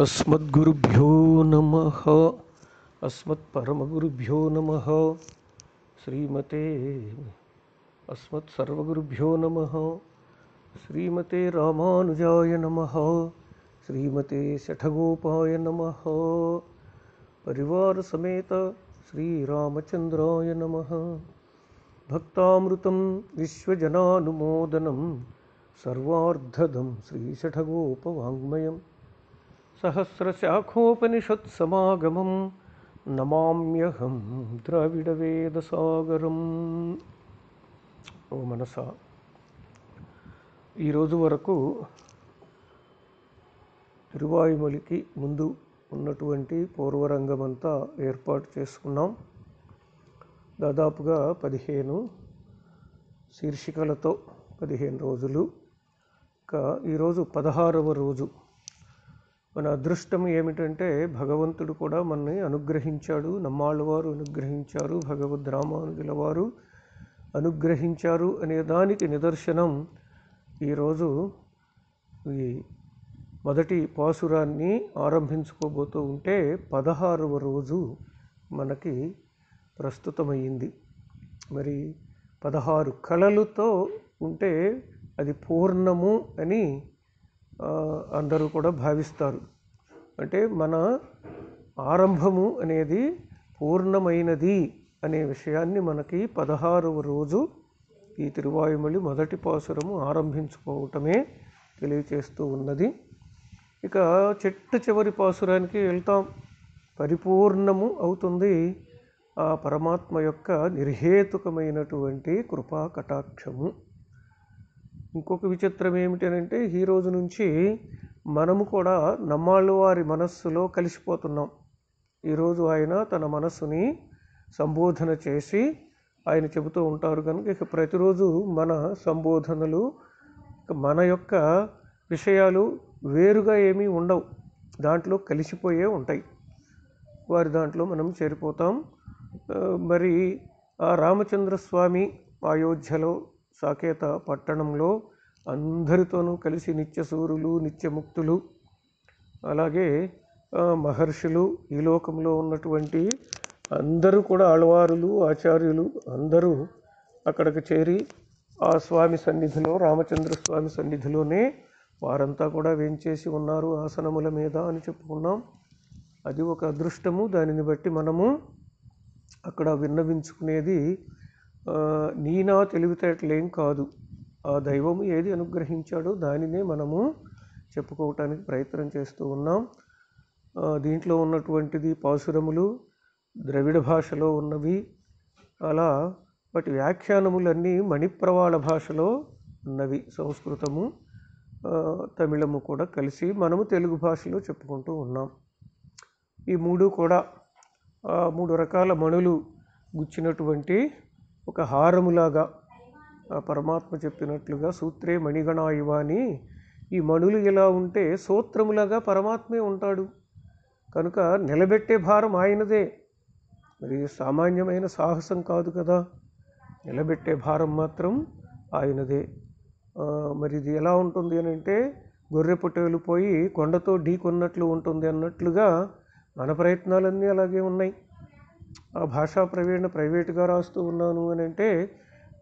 अस्मद्गुरुभ्यो नम अस्मत्मगुभ्यो नम श्रीमते अस्मत्सर्वगुरुभ्यो नम श्रीमते रामानुजाय नम श्रीमते शठगोपाय नम परिवार समेत श्रीरामचन्द्राय नमः भक्तामृतं विश्वजनानुमोदनं सर्वार्धदं श्रीशठगोपवाङ्मयम् సహస్రశాఖోపనిషత్సమాగమం నమామ్యహం ద్రవిడవేదసాగరం ఓ మనస ఈరోజు వరకు తిరువాయుమలికి ముందు ఉన్నటువంటి పూర్వరంగమంతా ఏర్పాటు చేసుకున్నాం దాదాపుగా పదిహేను శీర్షికలతో పదిహేను రోజులు ఇంకా ఈరోజు పదహారవ రోజు మన అదృష్టం ఏమిటంటే భగవంతుడు కూడా మనని అనుగ్రహించాడు నమ్మాళ్ళవారు అనుగ్రహించారు భగవద్ రామానుజుల వారు అనుగ్రహించారు అనే దానికి నిదర్శనం ఈరోజు ఈ మొదటి పాసురాన్ని ఆరంభించుకోబోతూ ఉంటే పదహారవ రోజు మనకి ప్రస్తుతమైంది మరి పదహారు కళలతో ఉంటే అది పూర్ణము అని అందరూ కూడా భావిస్తారు అంటే మన ఆరంభము అనేది పూర్ణమైనది అనే విషయాన్ని మనకి పదహారవ రోజు ఈ తిరువాయుమలి మొదటి పాసురము ఆరంభించుకోవటమే తెలియచేస్తూ ఉన్నది ఇక చెట్టు చివరి పాసురానికి వెళ్తాం పరిపూర్ణము అవుతుంది ఆ పరమాత్మ యొక్క నిర్హేతుకమైనటువంటి కృపా కటాక్షము ఇంకొక విచిత్రం ఏమిటి అంటే ఈ రోజు నుంచి మనము కూడా నమ్మాళ్ళు వారి మనస్సులో కలిసిపోతున్నాం ఈరోజు ఆయన తన మనస్సుని సంబోధన చేసి ఆయన చెబుతూ ఉంటారు కనుక ఇక ప్రతిరోజు మన సంబోధనలు మన యొక్క విషయాలు వేరుగా ఏమీ ఉండవు దాంట్లో కలిసిపోయే ఉంటాయి వారి దాంట్లో మనం చేరిపోతాం మరి ఆ రామచంద్ర స్వామి అయోధ్యలో సాకేత పట్టణంలో అందరితోనూ కలిసి నిత్య సూర్యులు నిత్యముక్తులు అలాగే మహర్షులు ఈ లోకంలో ఉన్నటువంటి అందరూ కూడా ఆళ్వారులు ఆచార్యులు అందరూ అక్కడికి చేరి ఆ స్వామి సన్నిధిలో రామచంద్ర స్వామి సన్నిధిలోనే వారంతా కూడా వేంచేసి ఉన్నారు ఆసనముల మీద అని చెప్పుకున్నాం అది ఒక అదృష్టము దానిని బట్టి మనము అక్కడ విన్నవించుకునేది నీ నా తెలివితేటలేం కాదు ఆ దైవం ఏది అనుగ్రహించాడో దానినే మనము చెప్పుకోవటానికి ప్రయత్నం చేస్తూ ఉన్నాం దీంట్లో ఉన్నటువంటిది పాసురములు ద్రవిడ భాషలో ఉన్నవి అలా వాటి వ్యాఖ్యానములన్నీ మణిప్రవాళ భాషలో ఉన్నవి సంస్కృతము తమిళము కూడా కలిసి మనము తెలుగు భాషలో చెప్పుకుంటూ ఉన్నాం ఈ మూడు కూడా మూడు రకాల మణులు గుచ్చినటువంటి ఒక హారములాగా పరమాత్మ చెప్పినట్లుగా సూత్రే మణిగణ ఈ మణులు ఇలా ఉంటే సూత్రములాగా పరమాత్మే ఉంటాడు కనుక నిలబెట్టే భారం ఆయనదే మరి సామాన్యమైన సాహసం కాదు కదా నిలబెట్టే భారం మాత్రం ఆయనదే మరి ఇది ఎలా ఉంటుంది అని అంటే గొర్రె పొట్టేలు పోయి కొండతో ఢీకొన్నట్లు ఉంటుంది అన్నట్లుగా మన ప్రయత్నాలన్నీ అలాగే ఉన్నాయి ఆ భాషా ప్రవీణ ప్రైవేటుగా రాస్తూ ఉన్నాను అని అంటే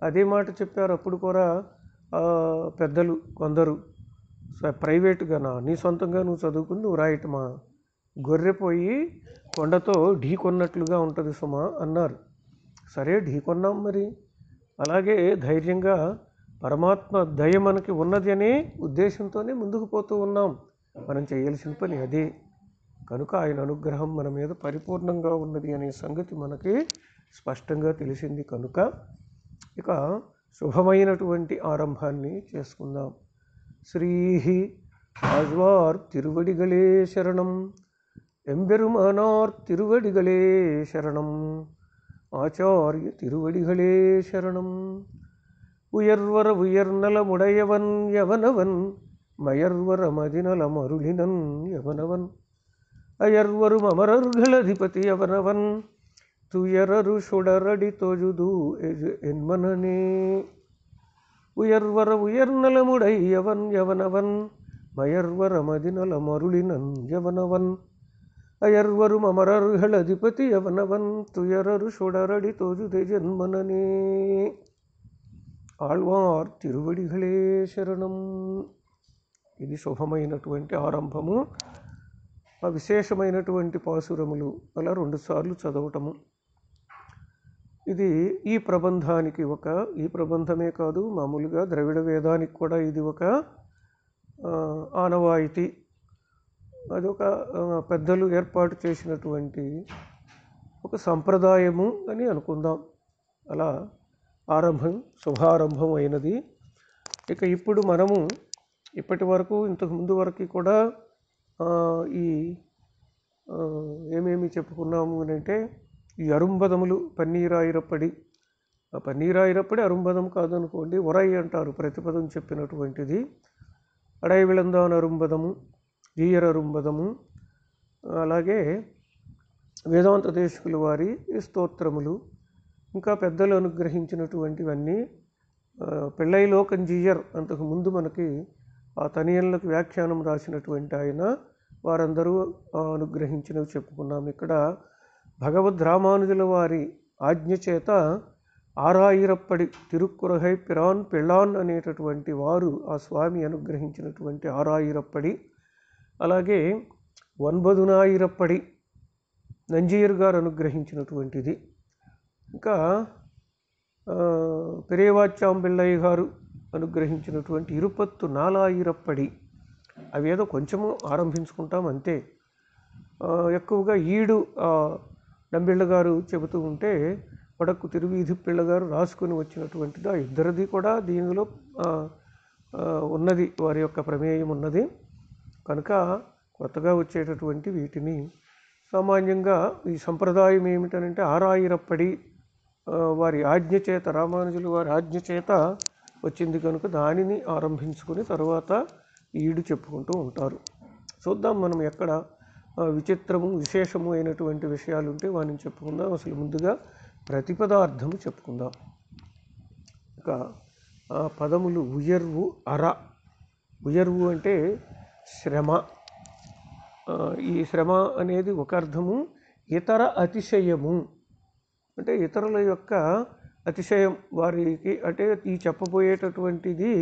అదే మాట చెప్పారు అప్పుడు కూడా పెద్దలు కొందరు ప్రైవేటుగానా నీ సొంతంగా నువ్వు చదువుకుని నువ్వు రాయటమా గొర్రెపోయి కొండతో ఢీ కొన్నట్లుగా ఉంటుంది సుమా అన్నారు సరే ఢీ కొన్నాం మరి అలాగే ధైర్యంగా పరమాత్మ దయ మనకి ఉన్నది అనే ఉద్దేశంతోనే ముందుకు పోతూ ఉన్నాం మనం చేయాల్సిన పని అదే కనుక ఆయన అనుగ్రహం మన మీద పరిపూర్ణంగా ఉన్నది అనే సంగతి మనకి స్పష్టంగా తెలిసింది కనుక ఇక శుభమైనటువంటి ఆరంభాన్ని చేసుకుందాం శ్రీ ఆజ్వార్ తిరువడిగలే శరణం ఎంబెరుమానార్ తిరువడి తిరువడిగలే శరణం ఆచార్య తిరువడి తిరువడిగలే శరణం ఉయర్వర ఉయర్నల ముడయవన్ యవనవన్ మయర్వర మదినల మరుళినన్ యవనవన్ அயர்வரும் அமரர்கள் அதிபதி அவனவன் துயரரு சுடரடி தொழுது என் மனநே உயர்வர உயர்நலமுடை எவன் எவனவன் மயர்வர மதிநலம் அருளினன் எவனவன் அயர்வரும் அமரர்கள் அதிபதி எவனவன் துயரரு சுடரடி தொழுது என் மனநே ఆళ్వార్ తిరువడిగలే శరణం ఇది శుభమైనటువంటి ఆరంభము ఆ విశేషమైనటువంటి పాశురములు అలా రెండుసార్లు చదవటము ఇది ఈ ప్రబంధానికి ఒక ఈ ప్రబంధమే కాదు మామూలుగా ద్రవిడ వేదానికి కూడా ఇది ఒక ఆనవాయితీ అది ఒక పెద్దలు ఏర్పాటు చేసినటువంటి ఒక సంప్రదాయము అని అనుకుందాం అలా ఆరంభం శుభారంభం అయినది ఇక ఇప్పుడు మనము ఇప్పటి వరకు ఇంతకు ముందు వరకు కూడా ఈ ఏమేమి చెప్పుకున్నాము అని అంటే ఈ అరుంబదములు పన్నీరాయిరప్పడి ఆ పన్నీరాయిరప్పడి అరుంబదం కాదనుకోండి ఒరై అంటారు ప్రతిపదం చెప్పినటువంటిది అడైవిళందాన్ అరుంబదము ఈయర అరుంబదము అలాగే వేదాంత దేశకుల వారి స్తోత్రములు ఇంకా పెద్దలు అనుగ్రహించినటువంటివన్నీ పెళ్ళైలోకం జీయర్ జీయర్ అంతకుముందు మనకి ఆ తనియన్లకు వ్యాఖ్యానం రాసినటువంటి ఆయన వారందరూ అనుగ్రహించినవి చెప్పుకున్నాం ఇక్కడ భగవద్ రామానుజుల వారి ఆజ్ఞ చేత ఆరాయిరప్పడి తిరుక్కురహై పిరాన్ పిళ్ళాన్ అనేటటువంటి వారు ఆ స్వామి అనుగ్రహించినటువంటి ఆరాయిరప్పడి అలాగే వన్బదునాయిరప్పడి నంజీర్ గారు అనుగ్రహించినటువంటిది ఇంకా పెరేవాచ్యాం గారు అనుగ్రహించినటువంటి ఇరుపత్తు నాలాయిరప్పడి అవి ఏదో కొంచెము ఆరంభించుకుంటాం అంతే ఎక్కువగా ఈడు డంబిళ్ళ గారు చెబుతూ ఉంటే వడక్కు తిరువీధి పిల్లగారు రాసుకుని వచ్చినటువంటిది ఆ ఇద్దరిది కూడా దీనిలో ఉన్నది వారి యొక్క ప్రమేయం ఉన్నది కనుక కొత్తగా వచ్చేటటువంటి వీటిని సామాన్యంగా ఈ సంప్రదాయం ఏమిటనంటే ఆరాయిరప్పడి వారి ఆజ్ఞ చేత రామానుజులు వారి ఆజ్ఞ చేత వచ్చింది కనుక దానిని ఆరంభించుకుని తర్వాత ఈడు చెప్పుకుంటూ ఉంటారు చూద్దాం మనం ఎక్కడ విచిత్రము విశేషము అయినటువంటి విషయాలు ఉంటే వాటిని చెప్పుకుందాం అసలు ముందుగా ప్రతిపదార్థము చెప్పుకుందాం ఇక పదములు ఉయర్వు అర ఉయర్వు అంటే శ్రమ ఈ శ్రమ అనేది ఒక అర్థము ఇతర అతిశయము అంటే ఇతరుల యొక్క అతిశయం వారికి అంటే ఈ చెప్పబోయేటటువంటిది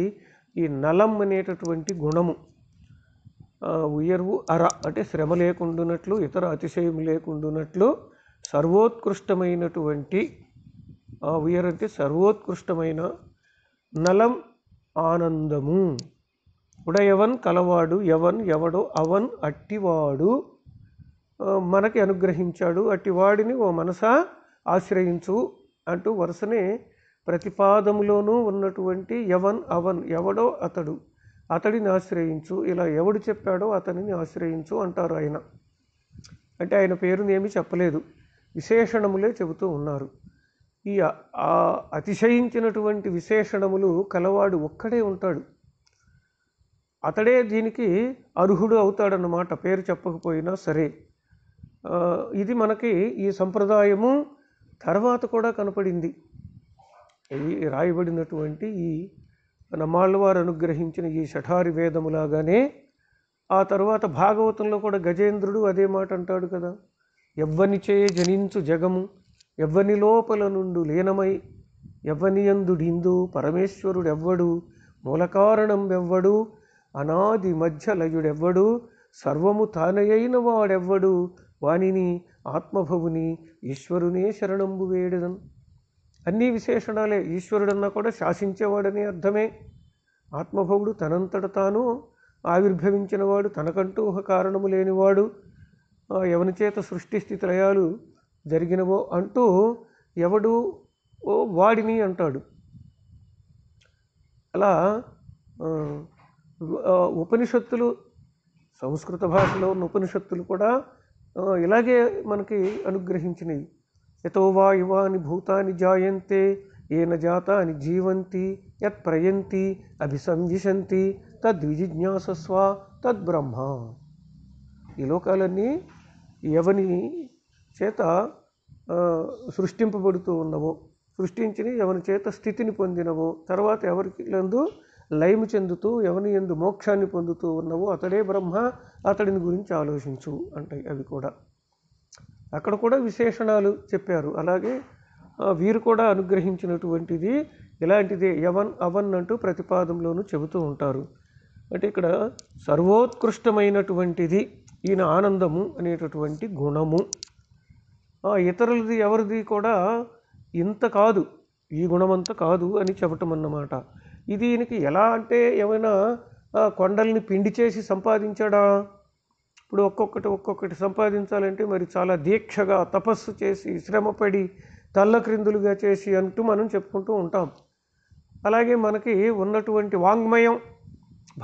ఈ నలం అనేటటువంటి గుణము ఉయర్వు అర అంటే శ్రమ లేకుండునట్లు ఇతర అతిశయం లేకుండునట్లు సర్వోత్కృష్టమైనటువంటి ఆ ఉయర్ అంటే సర్వోత్కృష్టమైన నలం ఆనందము ఉడయవన్ కలవాడు ఎవన్ ఎవడో అవన్ అట్టివాడు మనకి అనుగ్రహించాడు అట్టివాడిని ఓ మనస ఆశ్రయించు అంటూ వరుసనే ప్రతిపాదములోనూ ఉన్నటువంటి యవన్ అవన్ ఎవడో అతడు అతడిని ఆశ్రయించు ఇలా ఎవడు చెప్పాడో అతనిని ఆశ్రయించు అంటారు ఆయన అంటే ఆయన పేరుని ఏమీ చెప్పలేదు విశేషణములే చెబుతూ ఉన్నారు ఈ ఆ అతిశయించినటువంటి విశేషణములు కలవాడు ఒక్కడే ఉంటాడు అతడే దీనికి అర్హుడు అవుతాడన్నమాట పేరు చెప్పకపోయినా సరే ఇది మనకి ఈ సంప్రదాయము తర్వాత కూడా కనపడింది ఈ రాయబడినటువంటి ఈ నమ్మాళ్ళవారు అనుగ్రహించిన ఈ శఠారి వేదములాగానే ఆ తర్వాత భాగవతంలో కూడా గజేంద్రుడు అదే మాట అంటాడు కదా ఎవ్వనిచే జనించు జగము ఎవ్వని లోపల నుండు లీనమై ఎవ్వనియందుడిందు పరమేశ్వరుడు ఎవ్వడు మూలకారణం ఎవ్వడు అనాది మధ్యలయుడెవ్వడు సర్వము తానయైన వాడెవ్వడు వానిని ఆత్మభవుని ఈశ్వరునే శరణంబు వేడదను అన్ని విశేషణాలే ఈశ్వరుడన్నా కూడా శాసించేవాడనే అర్థమే ఆత్మభవుడు తనంతట తాను ఆవిర్భవించినవాడు తనకంటూ ఒక కారణము లేనివాడు ఎవని చేత సృష్టి స్థితి లయాలు జరిగినవో అంటూ ఎవడు ఓ వాడిని అంటాడు అలా ఉపనిషత్తులు సంస్కృత భాషలో ఉన్న ఉపనిషత్తులు కూడా ఇలాగే మనకి అనుగ్రహించినవి యతో వా ఇవాని భూతాని జాయంతే ఏన జాతాని జీవంతి యత్ ప్రయంతి అభిసంజిషంతి తద్విజిజ్ఞాసస్వ తద్బ్రహ్మ ఈ లోకాలన్నీ ఎవని చేత సృష్టింపబడుతూ ఉన్నవో సృష్టించిన ఎవని చేత స్థితిని పొందినవో తర్వాత ఎవరికి ఎందు లయము చెందుతూ ఎవని ఎందు మోక్షాన్ని పొందుతూ ఉన్నవో అతడే బ్రహ్మ అతడిని గురించి ఆలోచించు అంటాయి అవి కూడా అక్కడ కూడా విశేషణాలు చెప్పారు అలాగే వీరు కూడా అనుగ్రహించినటువంటిది ఇలాంటిది యవన్ అవన్ అంటూ ప్రతిపాదంలోనూ చెబుతూ ఉంటారు అంటే ఇక్కడ సర్వోత్కృష్టమైనటువంటిది ఈయన ఆనందము అనేటటువంటి గుణము ఇతరులది ఎవరిది కూడా ఇంత కాదు ఈ గుణమంతా కాదు అని చెప్పటం అన్నమాట ఇది ఈయనకి ఎలా అంటే ఏమైనా కొండల్ని పిండి చేసి సంపాదించాడా ఇప్పుడు ఒక్కొక్కటి ఒక్కొక్కటి సంపాదించాలంటే మరి చాలా దీక్షగా తపస్సు చేసి శ్రమపడి తల్లక్రిందులుగా చేసి అంటూ మనం చెప్పుకుంటూ ఉంటాం అలాగే మనకి ఉన్నటువంటి వాంగ్మయం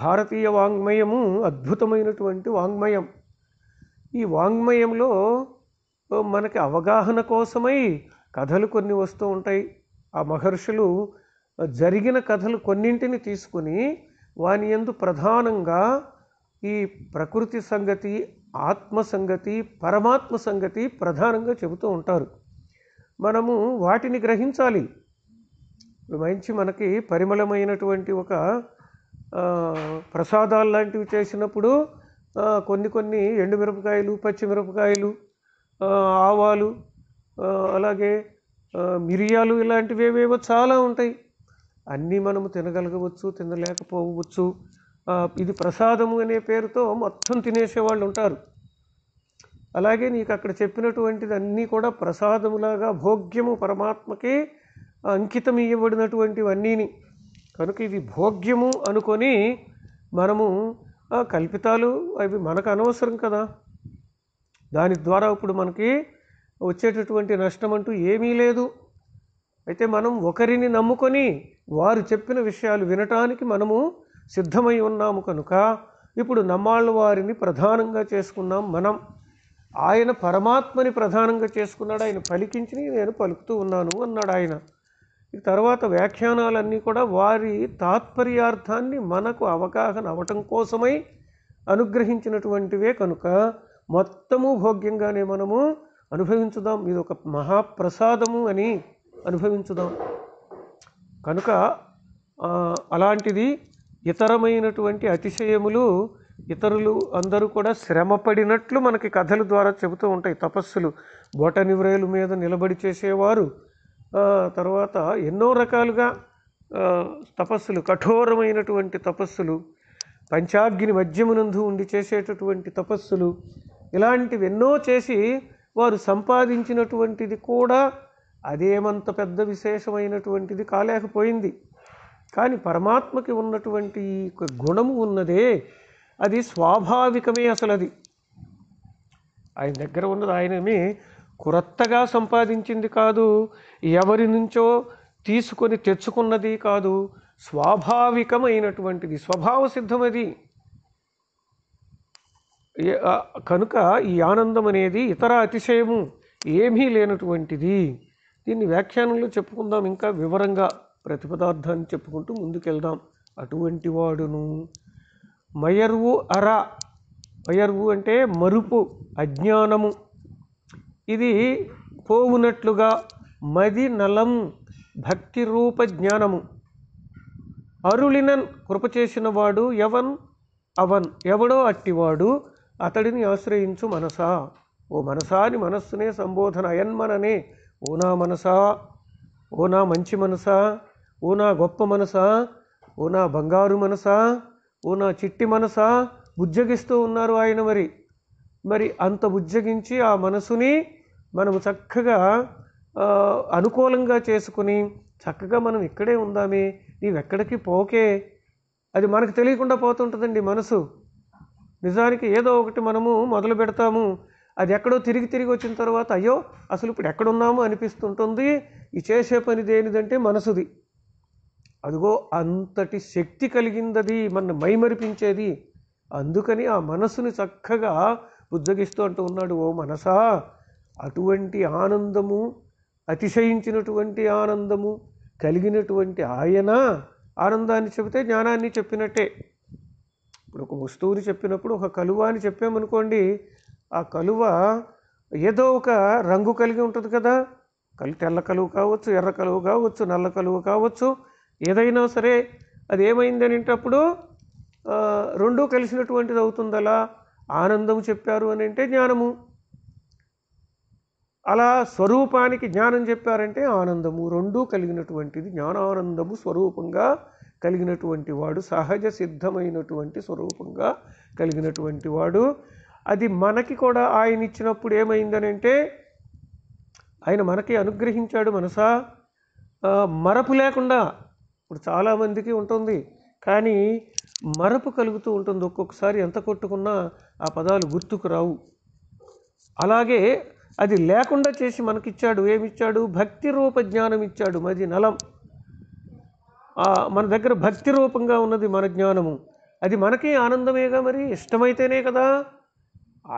భారతీయ వాంగ్మయము అద్భుతమైనటువంటి వాంగ్మయం ఈ వాంగ్మయంలో మనకి అవగాహన కోసమై కథలు కొన్ని వస్తూ ఉంటాయి ఆ మహర్షులు జరిగిన కథలు కొన్నింటిని తీసుకుని వాని ఎందు ప్రధానంగా ఈ ప్రకృతి సంగతి ఆత్మ సంగతి పరమాత్మ సంగతి ప్రధానంగా చెబుతూ ఉంటారు మనము వాటిని గ్రహించాలి మంచి మనకి పరిమళమైనటువంటి ఒక ప్రసాదాలు లాంటివి చేసినప్పుడు కొన్ని కొన్ని ఎండుమిరపకాయలు పచ్చిమిరపకాయలు ఆవాలు అలాగే మిరియాలు ఇలాంటివి ఏవేవో చాలా ఉంటాయి అన్నీ మనము తినగలగవచ్చు తినలేకపోవచ్చు ఇది ప్రసాదము అనే పేరుతో మొత్తం తినేసేవాళ్ళు ఉంటారు అలాగే నీకు అక్కడ చెప్పినటువంటిది అన్నీ కూడా ప్రసాదములాగా భోగ్యము పరమాత్మకి అంకితం ఇవ్వబడినటువంటివన్నీని కనుక ఇది భోగ్యము అనుకొని మనము కల్పితాలు అవి మనకు అనవసరం కదా దాని ద్వారా ఇప్పుడు మనకి వచ్చేటటువంటి నష్టం అంటూ ఏమీ లేదు అయితే మనం ఒకరిని నమ్ముకొని వారు చెప్పిన విషయాలు వినటానికి మనము సిద్ధమై ఉన్నాము కనుక ఇప్పుడు నమ్మాళ్ళ వారిని ప్రధానంగా చేసుకున్నాం మనం ఆయన పరమాత్మని ప్రధానంగా చేసుకున్నాడు ఆయన పలికించి నేను పలుకుతూ ఉన్నాను అన్నాడు ఆయన తర్వాత వ్యాఖ్యానాలన్నీ కూడా వారి తాత్పర్యార్థాన్ని మనకు అవగాహన అవటం కోసమై అనుగ్రహించినటువంటివే కనుక మొత్తము భోగ్యంగానే మనము అనుభవించుదాం ఇది ఒక మహాప్రసాదము అని అనుభవించుదాం కనుక అలాంటిది ఇతరమైనటువంటి అతిశయములు ఇతరులు అందరూ కూడా శ్రమపడినట్లు మనకి కథల ద్వారా చెబుతూ ఉంటాయి తపస్సులు బొటని వ్రేలు మీద నిలబడి చేసేవారు తర్వాత ఎన్నో రకాలుగా తపస్సులు కఠోరమైనటువంటి తపస్సులు పంచాగ్ని మధ్యమునందు ఉండి చేసేటటువంటి తపస్సులు ఇలాంటివి ఎన్నో చేసి వారు సంపాదించినటువంటిది కూడా అదేమంత పెద్ద విశేషమైనటువంటిది కాలేకపోయింది కానీ పరమాత్మకి ఉన్నటువంటి గుణము ఉన్నదే అది స్వాభావికమే అసలు అది ఆయన దగ్గర ఉన్నది ఆయనమే కొరత్తగా సంపాదించింది కాదు ఎవరి నుంచో తీసుకొని తెచ్చుకున్నది కాదు స్వాభావికమైనటువంటిది స్వభావ సిద్ధమది కనుక ఈ ఆనందం అనేది ఇతర అతిశయము ఏమీ లేనటువంటిది దీన్ని వ్యాఖ్యానంలో చెప్పుకుందాం ఇంకా వివరంగా ప్రతిపదార్థాన్ని చెప్పుకుంటూ ముందుకెళ్దాం అటువంటి వాడును మయర్వు అర మయర్వు అంటే మరుపు అజ్ఞానము ఇది పోవునట్లుగా మది నలం భక్తి రూప జ్ఞానము అరుళినన్ కృప వాడు ఎవన్ అవన్ ఎవడో అట్టివాడు అతడిని ఆశ్రయించు మనసా ఓ మనసాని మనస్సునే సంబోధన అయన్మననే ఓనా మనసా ఓనా మంచి మనసా ఓ నా గొప్ప మనసా ఓ నా బంగారు మనసా ఓ నా చిట్టి మనసా బుజ్జగిస్తూ ఉన్నారు ఆయన మరి మరి అంత బుజ్జగించి ఆ మనసుని మనము చక్కగా అనుకూలంగా చేసుకుని చక్కగా మనం ఇక్కడే ఉందామే నీవెక్కడికి పోకే అది మనకు తెలియకుండా పోతుంటుందండి మనసు నిజానికి ఏదో ఒకటి మనము మొదలు పెడతాము అది ఎక్కడో తిరిగి తిరిగి వచ్చిన తర్వాత అయ్యో అసలు ఇప్పుడు ఎక్కడున్నాము అనిపిస్తుంటుంది ఈ చేసే పని దేనిదంటే మనసుది అదిగో అంతటి శక్తి కలిగిందది మన మైమరిపించేది అందుకని ఆ మనసుని చక్కగా ఉద్దగిస్తూ అంటూ ఉన్నాడు ఓ మనసా అటువంటి ఆనందము అతిశయించినటువంటి ఆనందము కలిగినటువంటి ఆయన ఆనందాన్ని చెబితే జ్ఞానాన్ని చెప్పినట్టే ఇప్పుడు ఒక వస్తువుని చెప్పినప్పుడు ఒక కలువ అని చెప్పామనుకోండి ఆ కలువ ఏదో ఒక రంగు కలిగి ఉంటుంది కదా కలు తెల్ల కలువ కావచ్చు ఎర్ర కలువ కావచ్చు నల్ల కలువ కావచ్చు ఏదైనా సరే అది ఏమైంది అనేటప్పుడు రెండూ కలిసినటువంటిది అవుతుంది అలా ఆనందము చెప్పారు అని అంటే జ్ఞానము అలా స్వరూపానికి జ్ఞానం చెప్పారంటే ఆనందము రెండూ కలిగినటువంటిది జ్ఞానానందము స్వరూపంగా కలిగినటువంటి వాడు సహజ సిద్ధమైనటువంటి స్వరూపంగా కలిగినటువంటి వాడు అది మనకి కూడా ఆయన ఇచ్చినప్పుడు ఏమైందనంటే ఆయన మనకి అనుగ్రహించాడు మనసా మరపు లేకుండా ఇప్పుడు చాలామందికి ఉంటుంది కానీ మరపు కలుగుతూ ఉంటుంది ఒక్కొక్కసారి ఎంత కొట్టుకున్నా ఆ పదాలు గుర్తుకు రావు అలాగే అది లేకుండా చేసి మనకిచ్చాడు ఏమిచ్చాడు భక్తి రూప జ్ఞానం ఇచ్చాడు మది నలం మన దగ్గర భక్తి రూపంగా ఉన్నది మన జ్ఞానము అది మనకి ఆనందమేగా మరి ఇష్టమైతేనే కదా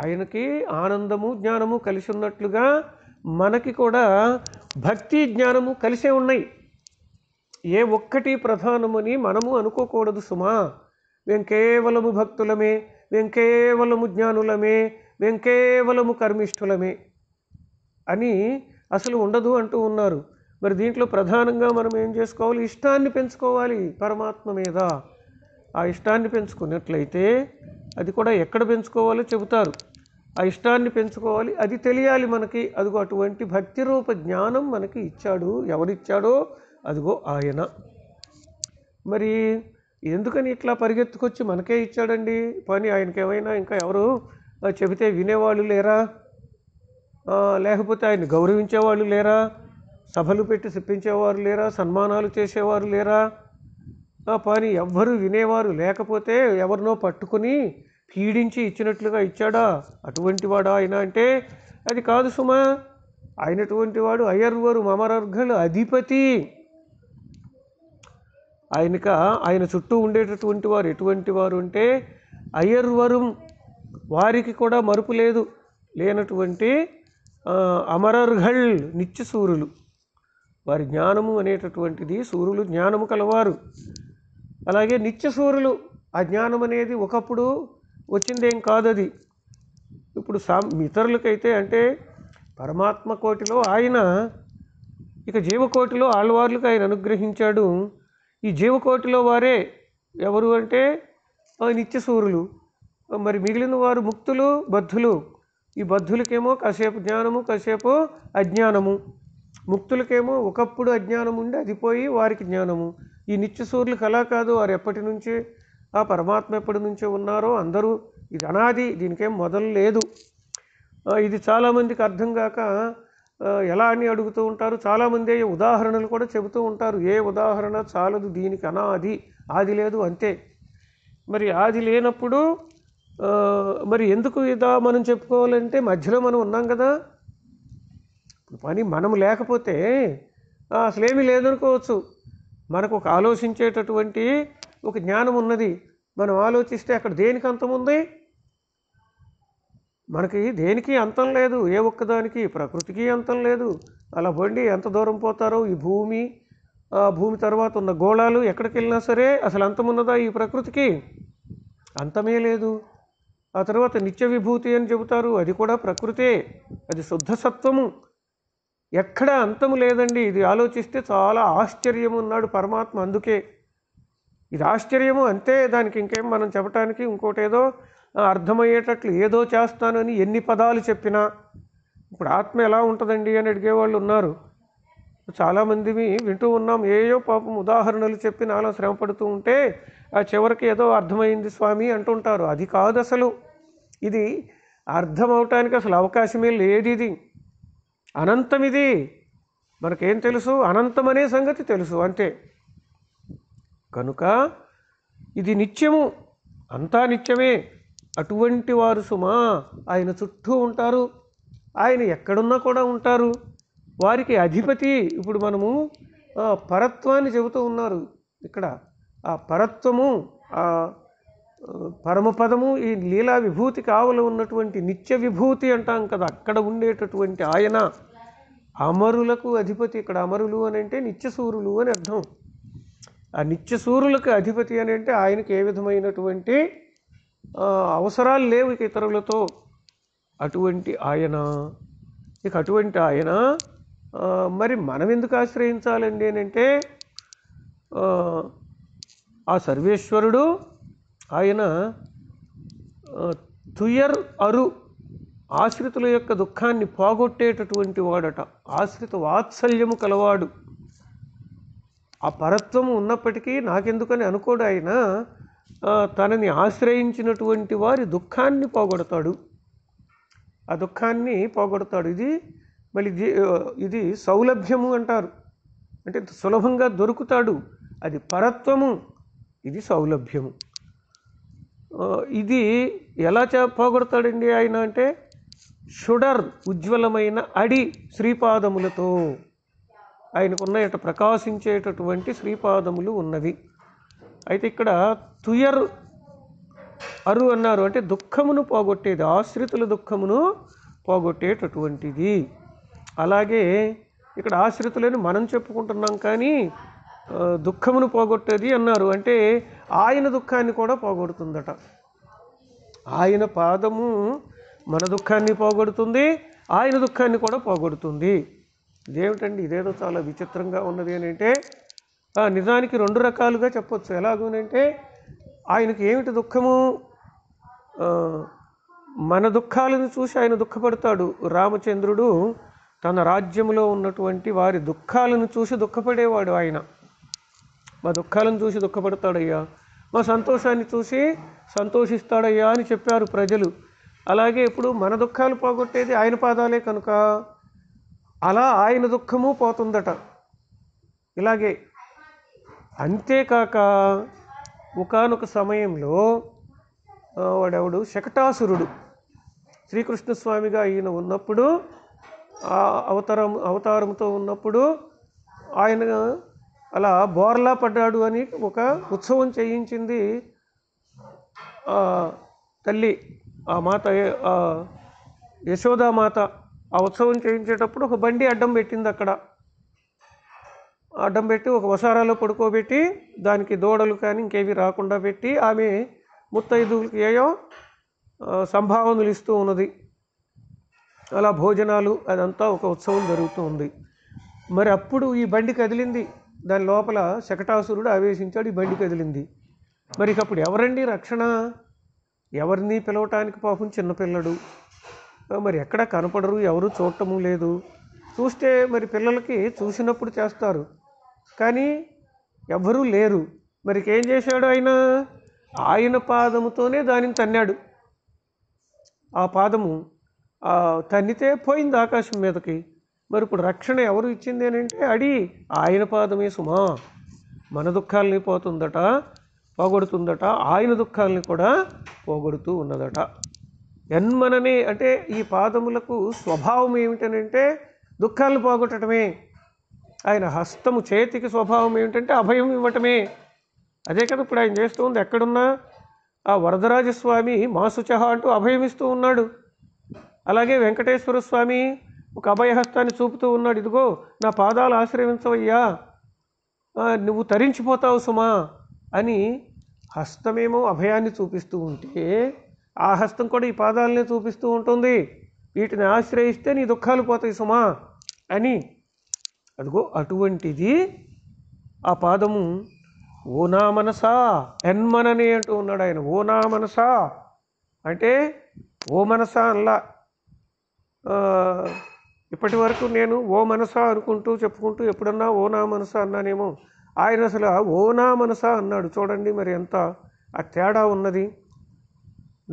ఆయనకి ఆనందము జ్ఞానము కలిసి ఉన్నట్లుగా మనకి కూడా భక్తి జ్ఞానము కలిసే ఉన్నాయి ఏ ఒక్కటి ప్రధానమని మనము అనుకోకూడదు సుమా మేం కేవలము భక్తులమే మేం కేవలము జ్ఞానులమే మేం కేవలము కర్మిష్ఠులమే అని అసలు ఉండదు అంటూ ఉన్నారు మరి దీంట్లో ప్రధానంగా మనం ఏం చేసుకోవాలి ఇష్టాన్ని పెంచుకోవాలి పరమాత్మ మీద ఆ ఇష్టాన్ని పెంచుకున్నట్లయితే అది కూడా ఎక్కడ పెంచుకోవాలో చెబుతారు ఆ ఇష్టాన్ని పెంచుకోవాలి అది తెలియాలి మనకి అదిగో అటువంటి భక్తిరూప జ్ఞానం మనకి ఇచ్చాడు ఎవరిచ్చాడో అదిగో ఆయన మరి ఎందుకని ఇట్లా పరిగెత్తుకొచ్చి మనకే ఇచ్చాడండి పని ఆయనకి ఏమైనా ఇంకా ఎవరు చెబితే వినేవాళ్ళు లేరా లేకపోతే ఆయన గౌరవించేవాళ్ళు లేరా సభలు పెట్టి చెప్పించేవారు లేరా సన్మానాలు చేసేవారు లేరా పని ఎవ్వరు వినేవారు లేకపోతే ఎవరినో పట్టుకుని పీడించి ఇచ్చినట్లుగా ఇచ్చాడా అటువంటి వాడా ఆయన అంటే అది కాదు సుమా ఆయనటువంటి వాడు అయ్యర్వరు మమరర్ఘలు అధిపతి ఆయనక ఆయన చుట్టూ ఉండేటటువంటి వారు ఎటువంటి వారు అంటే అయ్యర్వరం వారికి కూడా మరుపు లేదు లేనటువంటి అమరర్ఘల్ నిత్య సూర్యులు వారి జ్ఞానము అనేటటువంటిది సూర్యులు జ్ఞానము కలవారు అలాగే నిత్య సూర్యులు ఆ జ్ఞానం అనేది ఒకప్పుడు వచ్చిందేం కాదు అది ఇప్పుడు సా ఇతరులకైతే అంటే పరమాత్మ కోటిలో ఆయన ఇక జీవకోటిలో ఆళ్వార్లకు ఆయన అనుగ్రహించాడు ఈ జీవకోటిలో వారే ఎవరు అంటే నిత్యసూరులు మరి మిగిలిన వారు ముక్తులు బద్ధులు ఈ బద్ధులకేమో కాసేపు జ్ఞానము కాసేపు అజ్ఞానము ముక్తులకేమో ఒకప్పుడు అజ్ఞానం ఉండి అది పోయి వారికి జ్ఞానము ఈ నిత్యసూర్యులకు అలా కాదు వారు ఎప్పటి నుంచే ఆ పరమాత్మ ఎప్పటి నుంచే ఉన్నారో అందరూ ఇది అనాది దీనికేం మొదలు లేదు ఇది చాలామందికి అర్థం కాక ఎలా అని అడుగుతూ ఉంటారు చాలామంది ఉదాహరణలు కూడా చెబుతూ ఉంటారు ఏ ఉదాహరణ చాలదు దీనికి అనాది ఆది లేదు అంతే మరి ఆది లేనప్పుడు మరి ఎందుకు ఇదా మనం చెప్పుకోవాలంటే మధ్యలో మనం ఉన్నాం కదా పని మనం లేకపోతే అసలేమీ లేదనుకోవచ్చు మనకు ఒక ఆలోచించేటటువంటి ఒక జ్ఞానం ఉన్నది మనం ఆలోచిస్తే అక్కడ దేనికి అంతముంది ఉంది మనకి దేనికి అంతం లేదు ఏ ఒక్కదానికి ప్రకృతికి అంతం లేదు అలా బండి ఎంత దూరం పోతారో ఈ భూమి భూమి తర్వాత ఉన్న గోళాలు ఎక్కడికి వెళ్ళినా సరే అసలు అంతమున్నదా ఈ ప్రకృతికి అంతమే లేదు ఆ తర్వాత నిత్య విభూతి అని చెబుతారు అది కూడా ప్రకృతే అది శుద్ధసత్వము ఎక్కడ అంతము లేదండి ఇది ఆలోచిస్తే చాలా ఆశ్చర్యము ఉన్నాడు పరమాత్మ అందుకే ఇది ఆశ్చర్యము అంతే దానికి ఇంకేం మనం చెప్పటానికి ఇంకోటేదో అర్థమయ్యేటట్లు ఏదో చేస్తానని ఎన్ని పదాలు చెప్పినా ఇప్పుడు ఆత్మ ఎలా ఉంటుందండి అని అడిగేవాళ్ళు ఉన్నారు చాలామంది వింటూ ఉన్నాం ఏయో పాపం ఉదాహరణలు చెప్పి నాలో శ్రమ పడుతూ ఉంటే ఆ చివరికి ఏదో అర్థమైంది స్వామి అంటుంటారు అది కాదు అసలు ఇది అర్థం అవటానికి అసలు అవకాశమే లేదు ఇది అనంతం ఇది మనకేం తెలుసు అనంతం అనే సంగతి తెలుసు అంతే కనుక ఇది నిత్యము అంతా నిత్యమే అటువంటి వారు సుమా ఆయన చుట్టూ ఉంటారు ఆయన ఎక్కడున్నా కూడా ఉంటారు వారికి అధిపతి ఇప్పుడు మనము పరత్వాన్ని చెబుతూ ఉన్నారు ఇక్కడ ఆ పరత్వము ఆ పరమపదము ఈ లీలా విభూతి కావలు ఉన్నటువంటి నిత్య విభూతి అంటాం కదా అక్కడ ఉండేటటువంటి ఆయన అమరులకు అధిపతి ఇక్కడ అమరులు అని అంటే నిత్యసూరులు అని అర్థం ఆ నిత్యసూరులకు అధిపతి అని అంటే ఆయనకి ఏ విధమైనటువంటి అవసరాలు లేవు ఇక ఇతరులతో అటువంటి ఆయన ఇక అటువంటి ఆయన మరి మనం ఎందుకు ఆశ్రయించాలండి అంటే ఆ సర్వేశ్వరుడు ఆయన తుయర్ అరు ఆశ్రితుల యొక్క దుఃఖాన్ని పోగొట్టేటటువంటి వాడట ఆశ్రిత వాత్సల్యము కలవాడు ఆ పరత్వము ఉన్నప్పటికీ నాకెందుకని అనుకోడు ఆయన తనని ఆశ్రయించినటువంటి వారి దుఃఖాన్ని పోగొడతాడు ఆ దుఃఖాన్ని పోగొడతాడు ఇది మళ్ళీ ఇది సౌలభ్యము అంటారు అంటే సులభంగా దొరుకుతాడు అది పరత్వము ఇది సౌలభ్యము ఇది ఎలా పోగొడతాడండి ఆయన అంటే షుడర్ ఉజ్వలమైన అడి శ్రీపాదములతో ఆయనకున్న ఇట ప్రకాశించేటటువంటి శ్రీపాదములు ఉన్నవి అయితే ఇక్కడ తుయర్ అరు అన్నారు అంటే దుఃఖమును పోగొట్టేది ఆశ్రితుల దుఃఖమును పోగొట్టేటటువంటిది అలాగే ఇక్కడ ఆశ్రితులని మనం చెప్పుకుంటున్నాం కానీ దుఃఖమును పోగొట్టేది అన్నారు అంటే ఆయన దుఃఖాన్ని కూడా పోగొడుతుందట ఆయన పాదము మన దుఃఖాన్ని పోగొడుతుంది ఆయన దుఃఖాన్ని కూడా పోగొడుతుంది ఇదేమిటండి ఇదేదో చాలా విచిత్రంగా ఉన్నది అని అంటే నిజానికి రెండు రకాలుగా చెప్పొచ్చు ఎలాగోనంటే ఆయనకి ఏమిటి దుఃఖము మన దుఃఖాలను చూసి ఆయన దుఃఖపడతాడు రామచంద్రుడు తన రాజ్యంలో ఉన్నటువంటి వారి దుఃఖాలను చూసి దుఃఖపడేవాడు ఆయన మా దుఃఖాలను చూసి దుఃఖపడతాడయ్యా మా సంతోషాన్ని చూసి సంతోషిస్తాడయ్యా అని చెప్పారు ప్రజలు అలాగే ఇప్పుడు మన దుఃఖాలు పోగొట్టేది ఆయన పాదాలే కనుక అలా ఆయన దుఃఖము పోతుందట ఇలాగే అంతేకాక ఒకనొక సమయంలో వాడెవడు శకటాసురుడు శ్రీకృష్ణస్వామిగా ఈయన ఉన్నప్పుడు ఆ అవతారం అవతారంతో ఉన్నప్పుడు ఆయన అలా బోర్లా పడ్డాడు అని ఒక ఉత్సవం చేయించింది తల్లి ఆ మాత యశోదామాత ఆ ఉత్సవం చేయించేటప్పుడు ఒక బండి అడ్డం పెట్టింది అక్కడ అడ్డం పెట్టి ఒక వసారాలో పడుకోబెట్టి దానికి దూడలు కానీ ఇంకేవి రాకుండా పెట్టి ఆమె ముత్తైదువులకి ఏయో సంభావనలు ఇస్తూ ఉన్నది అలా భోజనాలు అదంతా ఒక ఉత్సవం జరుగుతూ ఉంది మరి అప్పుడు ఈ బండి కదిలింది దాని లోపల శకటాసురుడు ఆవేశించాడు ఈ బండి కదిలింది మరి అప్పుడు ఎవరండి రక్షణ ఎవరిని పిలవటానికి పాపం చిన్నపిల్లడు మరి ఎక్కడ కనపడరు ఎవరు చూడటము లేదు చూస్తే మరి పిల్లలకి చూసినప్పుడు చేస్తారు కానీ ఎవ్వరూ లేరు మరి ఏం చేశాడు ఆయన ఆయన పాదముతోనే దానిని తన్నాడు ఆ పాదము తన్నితే పోయింది ఆకాశం మీదకి మరి ఇప్పుడు రక్షణ ఎవరు ఇచ్చింది అని అంటే అడి ఆయన పాదమే సుమా మన దుఃఖాలని పోతుందట పోగొడుతుందట ఆయన దుఃఖాలని కూడా పోగొడుతూ ఉన్నదట ఎన్మననే అంటే ఈ పాదములకు స్వభావం ఏమిటనంటే దుఃఖాలను పోగొట్టడమే ఆయన హస్తము చేతికి స్వభావం ఏమిటంటే అభయం ఇవ్వటమే అదే కదా ఇప్పుడు ఆయన చేస్తూ ఉంది ఎక్కడున్నా ఆ వరదరాజస్వామి మాసుచహ అంటూ అభయమిస్తూ ఉన్నాడు అలాగే వెంకటేశ్వర స్వామి ఒక అభయహస్తాన్ని చూపుతూ ఉన్నాడు ఇదిగో నా పాదాలు ఆశ్రయించవయ్యా నువ్వు తరించిపోతావు సుమా అని హస్తమేమో అభయాన్ని చూపిస్తూ ఉంటే ఆ హస్తం కూడా ఈ పాదాలనే చూపిస్తూ ఉంటుంది వీటిని ఆశ్రయిస్తే నీ దుఃఖాలు పోతాయి సుమా అని అదిగో అటువంటిది ఆ పాదము ఓ నా మనసా ఎన్మనని అంటూ ఉన్నాడు ఆయన ఓ నా మనసా అంటే ఓ మనసా అలా ఇప్పటి వరకు నేను ఓ మనసా అనుకుంటూ చెప్పుకుంటూ ఎప్పుడన్నా ఓ నా మనసా అన్నానేమో ఆయన అసలు ఓ నా మనసా అన్నాడు చూడండి మరి ఎంత ఆ తేడా ఉన్నది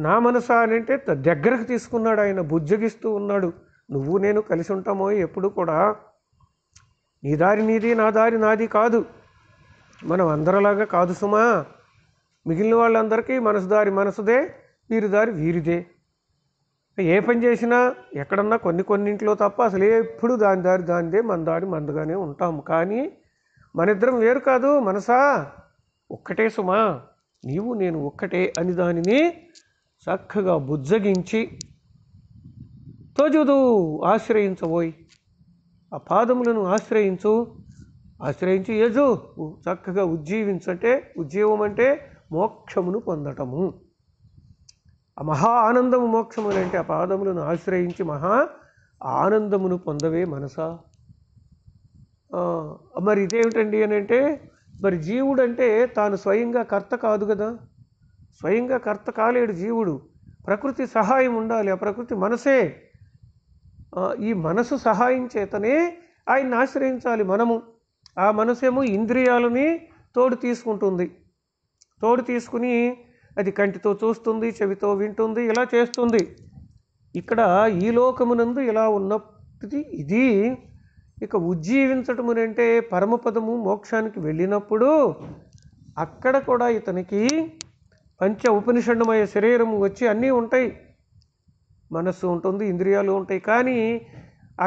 నా మనసా అని అంటే దగ్గరకు తీసుకున్నాడు ఆయన బుజ్జగిస్తూ ఉన్నాడు నువ్వు నేను కలిసి ఉంటామో ఎప్పుడు కూడా నీ దారి నీది నా దారి నాది కాదు మనం అందరిలాగా కాదు సుమా మిగిలిన వాళ్ళందరికీ మనసు దారి మనసుదే వీరి దారి వీరిదే ఏ పని చేసినా ఎక్కడన్నా కొన్ని కొన్నింట్లో తప్ప అసలు ఎప్పుడు దాని దారి దానిదే మన దారి మందుగానే ఉంటాం కానీ మన ఇద్దరం వేరు కాదు మనసా ఒక్కటే సుమా నీవు నేను ఒక్కటే అని దానిని చక్కగా బుజ్జగించి తోజుదు ఆశ్రయించబోయి ఆ పాదములను ఆశ్రయించు ఆశ్రయించి యజు చక్కగా ఉజ్జీవించంటే ఉజ్జీవం అంటే మోక్షమును పొందటము ఆ మహా ఆనందము మోక్షము అంటే ఆ పాదములను ఆశ్రయించి మహా ఆనందమును పొందవే మనసా మరి ఇదేమిటండి అని అంటే మరి జీవుడంటే తాను స్వయంగా కర్త కాదు కదా స్వయంగా కర్త కాలేడు జీవుడు ప్రకృతి సహాయం ఉండాలి ఆ ప్రకృతి మనసే ఈ మనసు సహాయం చేతనే ఆయన్ని ఆశ్రయించాలి మనము ఆ మనసేమో ఇంద్రియాలని తోడు తీసుకుంటుంది తోడు తీసుకుని అది కంటితో చూస్తుంది చెవితో వింటుంది ఇలా చేస్తుంది ఇక్కడ ఈ లోకమునందు ఇలా ఉన్నప్పటిది ఇది ఇక ఉజ్జీవించటము అంటే పరమపదము మోక్షానికి వెళ్ళినప్పుడు అక్కడ కూడా ఇతనికి పంచ ఉపనిషణమయ శరీరము వచ్చి అన్నీ ఉంటాయి మనస్సు ఉంటుంది ఇంద్రియాలు ఉంటాయి కానీ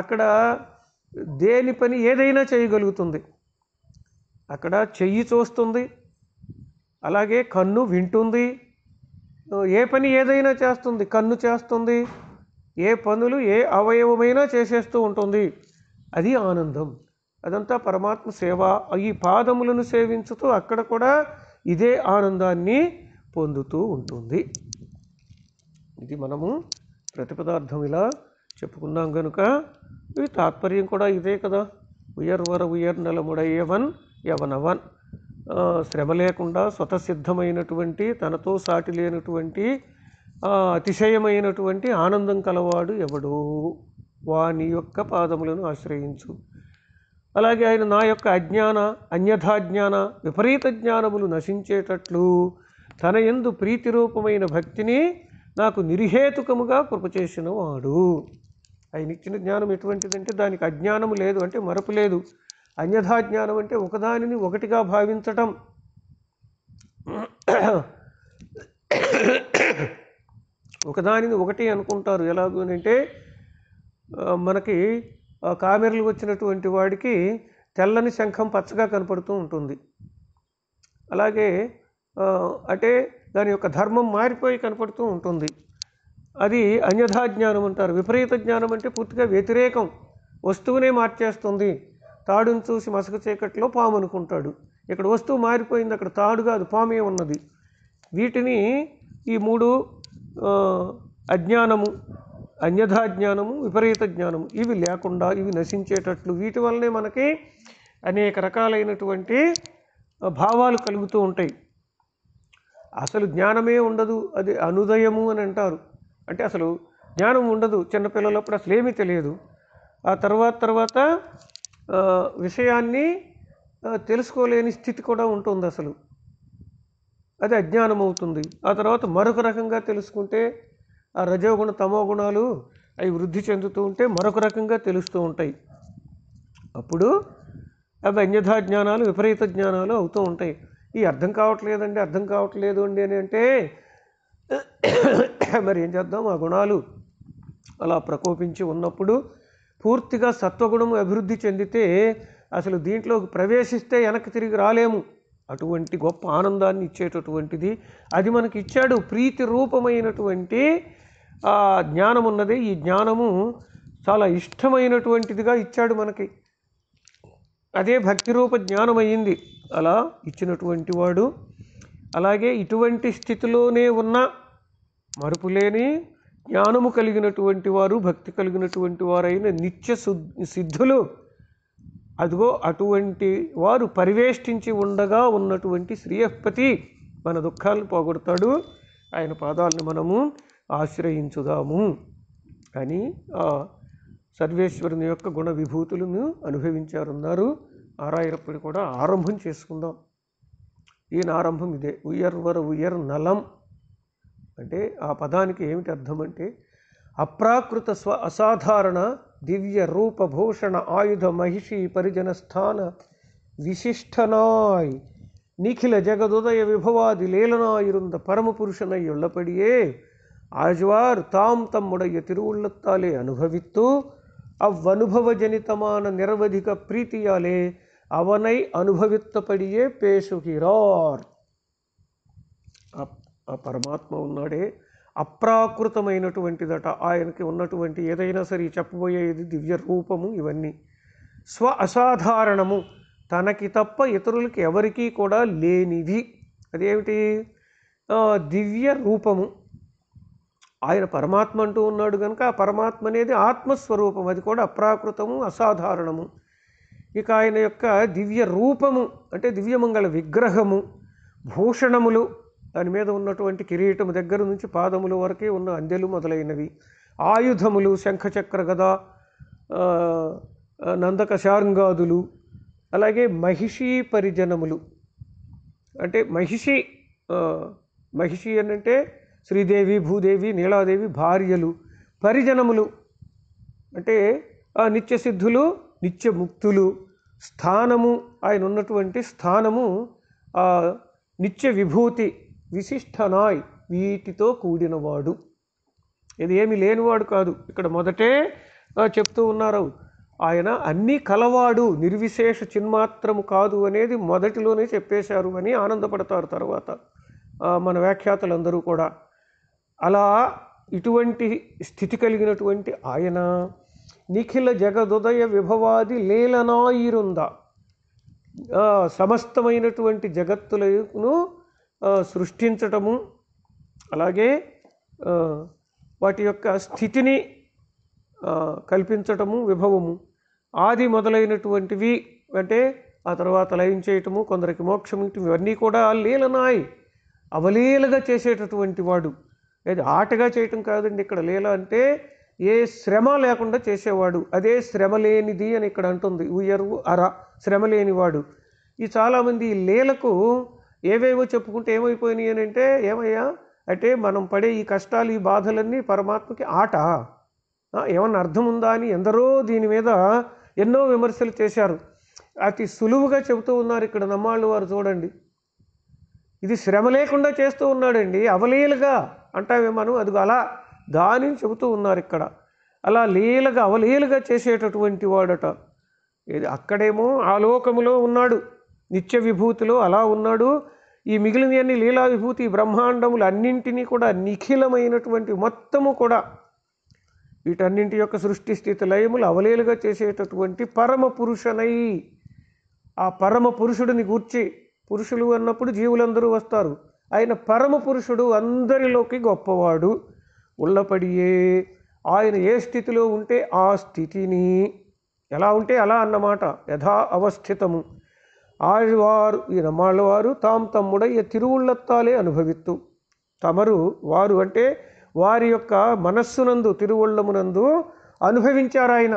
అక్కడ దేని పని ఏదైనా చేయగలుగుతుంది అక్కడ చెయ్యి చూస్తుంది అలాగే కన్ను వింటుంది ఏ పని ఏదైనా చేస్తుంది కన్ను చేస్తుంది ఏ పనులు ఏ అవయవమైనా చేసేస్తూ ఉంటుంది అది ఆనందం అదంతా పరమాత్మ సేవ ఈ పాదములను సేవించుతూ అక్కడ కూడా ఇదే ఆనందాన్ని పొందుతూ ఉంటుంది ఇది మనము ప్రతిపదార్థం ఇలా చెప్పుకున్నాం కనుక ఈ తాత్పర్యం కూడా ఇదే కదా ఉయర్ వర ఉయర్ నలముడయ్యవన్ యవనవన్ శ్రమ లేకుండా స్వతసిద్ధమైనటువంటి తనతో సాటి లేనటువంటి అతిశయమైనటువంటి ఆనందం కలవాడు ఎవడు వాని యొక్క పాదములను ఆశ్రయించు అలాగే ఆయన నా యొక్క అజ్ఞాన అన్యథాజ్ఞాన విపరీత జ్ఞానములు నశించేటట్లు తన ఎందు ప్రీతిరూపమైన భక్తిని నాకు నిరిహేతుకముగా కృపచేసిన వాడు ఆయన ఇచ్చిన జ్ఞానం ఎటువంటిదంటే దానికి అజ్ఞానం లేదు అంటే మరపు లేదు అన్యథా జ్ఞానం అంటే ఒకదానిని ఒకటిగా భావించటం ఒకదానిని ఒకటి అనుకుంటారు ఎలాగోనంటే మనకి కామెరలు వచ్చినటువంటి వాడికి తెల్లని శంఖం పచ్చగా కనపడుతూ ఉంటుంది అలాగే అంటే దాని యొక్క ధర్మం మారిపోయి కనపడుతూ ఉంటుంది అది అన్యథా జ్ఞానం అంటారు విపరీత జ్ఞానం అంటే పూర్తిగా వ్యతిరేకం వస్తువునే మార్చేస్తుంది తాడును చూసి మసక చీకట్లో పాము అనుకుంటాడు ఇక్కడ వస్తువు మారిపోయింది అక్కడ తాడు కాదు పామే ఉన్నది వీటిని ఈ మూడు అజ్ఞానము అన్యథా జ్ఞానము విపరీత జ్ఞానము ఇవి లేకుండా ఇవి నశించేటట్లు వీటి వల్లనే మనకి అనేక రకాలైనటువంటి భావాలు కలుగుతూ ఉంటాయి అసలు జ్ఞానమే ఉండదు అది అనుదయము అని అంటారు అంటే అసలు జ్ఞానం ఉండదు చిన్నపిల్లలప్పుడు అసలు ఏమీ తెలియదు ఆ తర్వాత తర్వాత విషయాన్ని తెలుసుకోలేని స్థితి కూడా ఉంటుంది అసలు అది అజ్ఞానం అవుతుంది ఆ తర్వాత మరొక రకంగా తెలుసుకుంటే ఆ రజోగుణ తమో గుణాలు అవి వృద్ధి చెందుతూ ఉంటే మరొక రకంగా తెలుస్తూ ఉంటాయి అప్పుడు అవి అన్యథా జ్ఞానాలు విపరీత జ్ఞానాలు అవుతూ ఉంటాయి ఈ అర్థం కావట్లేదండి అర్థం కావట్లేదు అండి అని అంటే మరి ఏం చేద్దాం ఆ గుణాలు అలా ప్రకోపించి ఉన్నప్పుడు పూర్తిగా సత్వగుణం అభివృద్ధి చెందితే అసలు దీంట్లోకి ప్రవేశిస్తే వెనక్కి తిరిగి రాలేము అటువంటి గొప్ప ఆనందాన్ని ఇచ్చేటటువంటిది అది మనకి ఇచ్చాడు ప్రీతి రూపమైనటువంటి జ్ఞానం ఉన్నది ఈ జ్ఞానము చాలా ఇష్టమైనటువంటిదిగా ఇచ్చాడు మనకి అదే భక్తి రూప జ్ఞానమయ్యింది అలా ఇచ్చినటువంటి వాడు అలాగే ఇటువంటి స్థితిలోనే ఉన్న మరుపులేని జ్ఞానము కలిగినటువంటి వారు భక్తి కలిగినటువంటి వారైన నిత్య సిద్ధులు అదిగో అటువంటి వారు పరివేష్టించి ఉండగా ఉన్నటువంటి శ్రీయపతి మన దుఃఖాలను పోగొడతాడు ఆయన పాదాలను మనము ఆశ్రయించుదాము అని సర్వేశ్వరుని యొక్క గుణ విభూతులను అనుభవించారన్నారు ఆరాయినప్పుడు కూడా ఆరంభం చేసుకుందాం ఈయన ఆరంభం ఇదే ఉయ్యర్వర ఉయర్ నలం అంటే ఆ పదానికి ఏమిటి అర్థం అంటే అప్రాకృత స్వ అసాధారణ దివ్య రూపభూషణ ఆయుధ మహిషి పరిజన స్థాన విశిష్టనాయ్ నిఖిల జగదుదయ విభవాది లీలనాయురుంద పరమ எள்ளப்படியே ఆజ్వార్ తాం తమ్ముడయ్య తిరువుళ్ళత్తాలే అనుభవిత్తూ ಅವ್ವನುಭವಜನಿತಮಾನ ನಿರವಧಿಕ ಪ್ರೀತಿಯಾಲೆ అవనై అనుభవిత్తపడియే పేషుకిరార్ ఆ పరమాత్మ ఉన్నాడే అప్రాకృతమైనటువంటిదట ఆయనకి ఉన్నటువంటి ఏదైనా సరే చెప్పబోయేది దివ్య రూపము ఇవన్నీ స్వ అసాధారణము తనకి తప్ప ఇతరులకి ఎవరికీ కూడా లేనిది అదేమిటి దివ్య రూపము ఆయన పరమాత్మ అంటూ ఉన్నాడు కనుక ఆ పరమాత్మ అనేది ఆత్మస్వరూపం అది కూడా అప్రాకృతము అసాధారణము ఇక ఆయన యొక్క దివ్య రూపము అంటే దివ్యమంగళ విగ్రహము భూషణములు దాని మీద ఉన్నటువంటి కిరీటము దగ్గర నుంచి పాదముల వరకే ఉన్న అందెలు మొదలైనవి ఆయుధములు శంఖచక్ర గద నందక శార్ంగాదులు అలాగే మహిషీ పరిజనములు అంటే మహిషి మహిషి అంటే శ్రీదేవి భూదేవి నీలాదేవి భార్యలు పరిజనములు అంటే ఆ నిత్యసిద్ధులు నిత్యముక్తులు స్థానము ఆయన ఉన్నటువంటి స్థానము ఆ నిత్య విభూతి విశిష్టనాయ్ వీటితో కూడినవాడు ఇది ఏమి లేనివాడు కాదు ఇక్కడ మొదటే చెప్తూ ఉన్నారు ఆయన అన్ని కలవాడు నిర్విశేష చిన్మాత్రము కాదు అనేది మొదటిలోనే చెప్పేశారు అని ఆనందపడతారు తర్వాత మన వ్యాఖ్యాతలందరూ కూడా అలా ఇటువంటి స్థితి కలిగినటువంటి ఆయన నిఖిల జగదుదయ విభవాది లీలనాయిరుంద సమస్తమైనటువంటి జగత్తులను సృష్టించటము అలాగే వాటి యొక్క స్థితిని కల్పించటము విభవము ఆది మొదలైనటువంటివి అంటే ఆ తర్వాత లయం చేయటము కొందరికి మోక్షం ఇవన్నీ కూడా లీలనాయి అవలీలగా చేసేటటువంటి వాడు ఇది ఆటగా చేయటం కాదండి ఇక్కడ లీల అంటే ఏ శ్రమ లేకుండా చేసేవాడు అదే శ్రమ లేనిది అని ఇక్కడ అంటుంది ఉయరు అర శ్రమ లేనివాడు ఈ చాలామంది లీలకు ఏవేవో చెప్పుకుంటే ఏమైపోయినాయి అని అంటే ఏమయ్యా అంటే మనం పడే ఈ కష్టాలు ఈ బాధలన్నీ పరమాత్మకి ఆట ఏమన్నా అర్థం ఉందా అని ఎందరో దీని మీద ఎన్నో విమర్శలు చేశారు అతి సులువుగా చెబుతూ ఉన్నారు ఇక్కడ నమ్మాళ్ళు వారు చూడండి ఇది శ్రమ లేకుండా చేస్తూ ఉన్నాడండి అవలీలుగా అంటావేమను అది అలా దానిని చెబుతూ ఉన్నారు ఇక్కడ అలా లీలగా అవలీలగా చేసేటటువంటి వాడట ఏది అక్కడేమో ఆలోకములో ఉన్నాడు నిత్య విభూతిలో అలా ఉన్నాడు ఈ మిగిలినవన్నీ లీలా విభూతి బ్రహ్మాండములు అన్నింటినీ కూడా నిఖిలమైనటువంటి మొత్తము కూడా వీటన్నింటి యొక్క సృష్టి స్థితి లయములు అవలేలుగా చేసేటటువంటి పరమ పురుషనై ఆ పరమ పురుషుడిని గూర్చి పురుషులు అన్నప్పుడు జీవులందరూ వస్తారు ఆయన పరమ పురుషుడు అందరిలోకి గొప్పవాడు ఉల్లపడియే ఆయన ఏ స్థితిలో ఉంటే ఆ స్థితిని ఎలా ఉంటే అలా అన్నమాట యథా అవస్థితము ఆయువారు ఈ నమ్మాళ్ళవారు తాం తమ్ముడయ్య తిరువుళ్ళత్తాలే అనుభవిత్తు తమరు వారు అంటే వారి యొక్క మనస్సునందు తిరువుళ్ళమునందు అనుభవించారు ఆయన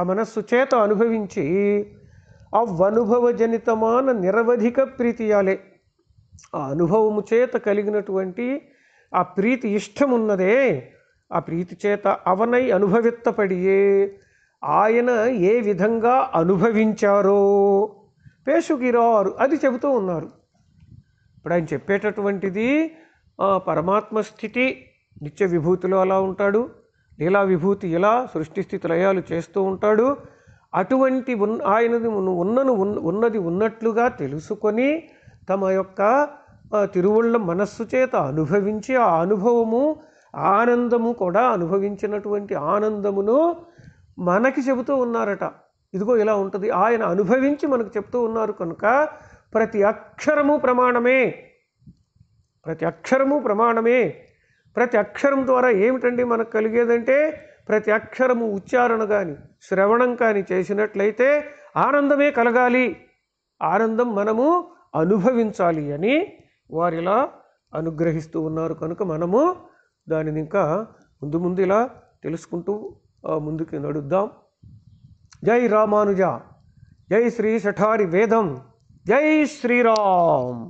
ఆ మనస్సు చేత అనుభవించి అవ్వనుభవజనితమాన నిరవధిక ప్రీతియాలే ఆ అనుభవము చేత కలిగినటువంటి ఆ ప్రీతి ఇష్టమున్నదే ఆ ప్రీతి చేత అవనై అనుభవిత్తపడియే ఆయన ఏ విధంగా అనుభవించారో పేషుగిరారు అది చెబుతూ ఉన్నారు ఇప్పుడు ఆయన చెప్పేటటువంటిది పరమాత్మ స్థితి నిత్య విభూతిలో అలా ఉంటాడు లీలా విభూతి ఇలా సృష్టి స్థితి లయాలు చేస్తూ ఉంటాడు అటువంటి ఉన్ ఆయనది ఉన్నను ఉన్నది ఉన్నట్లుగా తెలుసుకొని తమ యొక్క తిరువుళ్ళ మనస్సు చేత అనుభవించి ఆ అనుభవము ఆనందము కూడా అనుభవించినటువంటి ఆనందమును మనకి చెబుతూ ఉన్నారట ఇదిగో ఇలా ఉంటుంది ఆయన అనుభవించి మనకు చెప్తూ ఉన్నారు కనుక ప్రతి అక్షరము ప్రమాణమే ప్రతి అక్షరము ప్రమాణమే ప్రతి అక్షరం ద్వారా ఏమిటండి మనకు కలిగేదంటే ప్రతి అక్షరము ఉచ్చారణ కానీ శ్రవణం కానీ చేసినట్లయితే ఆనందమే కలగాలి ఆనందం మనము అనుభవించాలి అని వారిలా అనుగ్రహిస్తూ ఉన్నారు కనుక మనము దానిని ఇంకా ముందు ముందు ఇలా తెలుసుకుంటూ ముందుకి నడుద్దాం జై రామానుజ జై శ్రీ శఠారి వేదం జై శ్రీరామ్